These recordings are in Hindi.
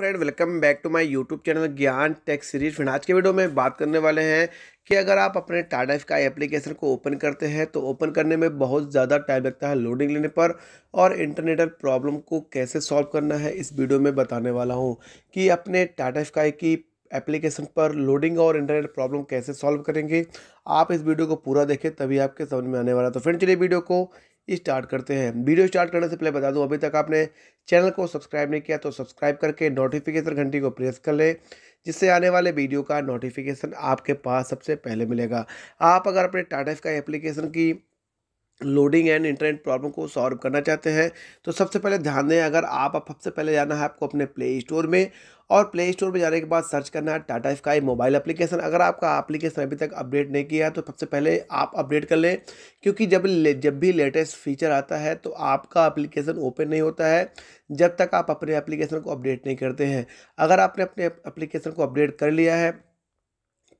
friend welcome back to my YouTube channel Gyan tech series friend आज के वीडियो में बात करने वाले हैं कि अगर आप अपने टाटा स्काई एप्लीकेशन को ओपन करते हैं तो ओपन करने में बहुत ज़्यादा टाइम लगता है लोडिंग लेने पर और इंटरनेट प्रॉब्लम को कैसे सॉल्व करना है इस वीडियो में बताने वाला हूँ कि अपने टाटा स्काई की एप्लीकेशन पर लोडिंग और इंटरनेट प्रॉब्लम कैसे सॉल्व करेंगे आप इस वीडियो को पूरा देखें तभी आपके समझ में आने वाला तो फ्रेंड चलिए वीडियो को स्टार्ट करते हैं वीडियो स्टार्ट करने से पहले बता दूं अभी तक आपने चैनल को सब्सक्राइब नहीं किया तो सब्सक्राइब करके नोटिफिकेशन घंटी को प्रेस कर लें जिससे आने वाले वीडियो का नोटिफिकेशन आपके पास सबसे पहले मिलेगा आप अगर अपने टाटाफ का एप्लीकेशन की लोडिंग एंड इंटरनेट प्रॉब्लम को सॉल्व करना चाहते हैं तो सबसे पहले ध्यान दें अगर आप अब सबसे पहले जाना है आपको अपने प्ले स्टोर में और प्ले स्टोर में जाने के बाद सर्च करना है टाटा स्काई मोबाइल एप्लीकेशन अगर आपका एप्लीकेशन अभी तक अपडेट नहीं किया है तो सबसे पहले आप अपडेट कर लें क्योंकि जब जब भी लेटेस्ट फीचर आता है तो आपका एप्लीकेशन ओपन नहीं होता है जब तक आप अपने एप्लीकेशन को अपडेट नहीं करते हैं अगर आपने अपने एप्लीकेशन को अपडेट कर लिया है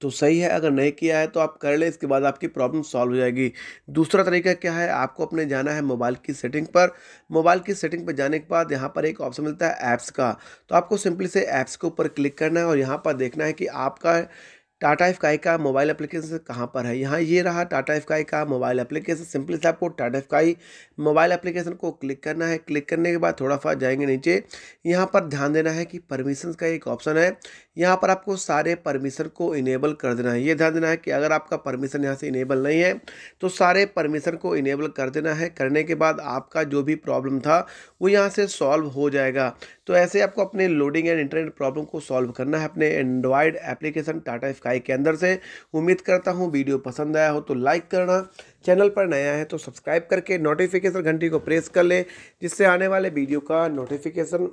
तो सही है अगर नहीं किया है तो आप कर लें इसके बाद आपकी प्रॉब्लम सॉल्व हो जाएगी दूसरा तरीका क्या है आपको अपने जाना है मोबाइल की सेटिंग पर मोबाइल की सेटिंग पर जाने के बाद यहाँ पर एक ऑप्शन मिलता है ऐप्स का तो आपको सिंपली से ऐप्स के ऊपर क्लिक करना है और यहाँ पर देखना है कि आपका टाटा एफ काई का मोबाइल एप्लीकेशन कहाँ पर है यहाँ ये रहा टाटा एफ काई का मोबाइल एप्लीकेशन सिंपली से आपको Tata Sky mobile application को क्लिक करना है क्लिक करने के बाद थोड़ा सा जाएंगे नीचे यहाँ पर ध्यान देना है कि परमिशन का एक ऑप्शन है यहाँ पर आपको सारे परमिशन को इनेबल कर देना है ये ध्यान देना है कि अगर आपका परमिशन यहाँ से इनेबल नहीं है तो सारे परमिशन को इनेबल कर देना है करने के बाद आपका जो भी प्रॉब्लम था वो यहाँ से सॉल्व हो जाएगा तो ऐसे आपको अपने लोडिंग एंड इंटरनेट प्रॉब्लम को सॉल्व करना है अपने एंड्रॉयड एप्लीकेशन टाटा स्काई के अंदर से उम्मीद करता हूँ वीडियो पसंद आया हो तो लाइक करना चैनल पर नया है तो सब्सक्राइब करके नोटिफिकेशन घंटी को प्रेस कर ले जिससे आने वाले वीडियो का नोटिफिकेशन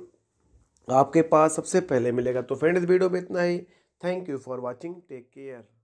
आपके पास सबसे पहले मिलेगा तो फ्रेंड इस वीडियो में इतना ही thank you for watching take care